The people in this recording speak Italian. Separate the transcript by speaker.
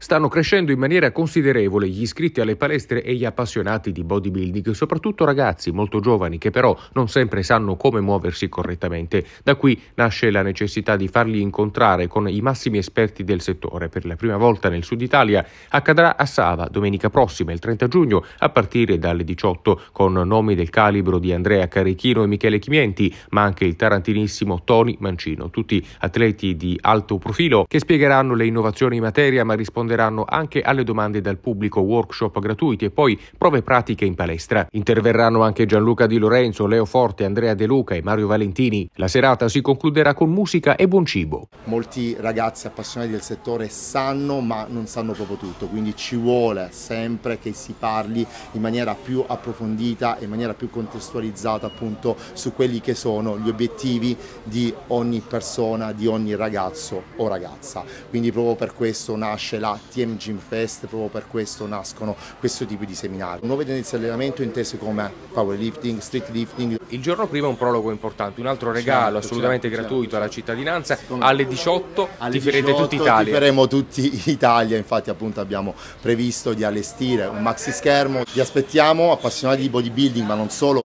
Speaker 1: Stanno crescendo in maniera considerevole gli iscritti alle palestre e gli appassionati di bodybuilding, soprattutto ragazzi molto giovani che però non sempre sanno come muoversi correttamente. Da qui nasce la necessità di farli incontrare con i massimi esperti del settore. Per la prima volta nel sud Italia accadrà a Sava domenica prossima, il 30 giugno, a partire dalle 18, con nomi del calibro di Andrea Carechino e Michele Chimienti, ma anche il tarantinissimo Tony Mancino, tutti atleti di alto profilo che spiegheranno le innovazioni in materia ma rispondono risponderanno anche alle domande dal pubblico workshop gratuiti e poi prove pratiche in palestra. Interverranno anche Gianluca Di Lorenzo, Leo Forte, Andrea De Luca e Mario Valentini. La serata si concluderà con musica e buon cibo.
Speaker 2: Molti ragazzi appassionati del settore sanno ma non sanno proprio tutto, quindi ci vuole sempre che si parli in maniera più approfondita e in maniera più contestualizzata appunto su quelli che sono gli obiettivi di ogni persona, di ogni ragazzo o ragazza. Quindi proprio per questo nasce la TM Gym Fest, proprio per questo nascono questo tipo di seminari. Nuove tendenze di allenamento intese come powerlifting, street lifting. Il giorno prima un prologo importante, un altro certo, regalo certo, assolutamente certo, gratuito certo. alla
Speaker 3: cittadinanza. Alle 18 alle tiferete 18 tutti Italia. faremo
Speaker 2: tutti Italia, infatti appunto abbiamo previsto di allestire un maxi schermo. Vi aspettiamo appassionati di bodybuilding ma non solo.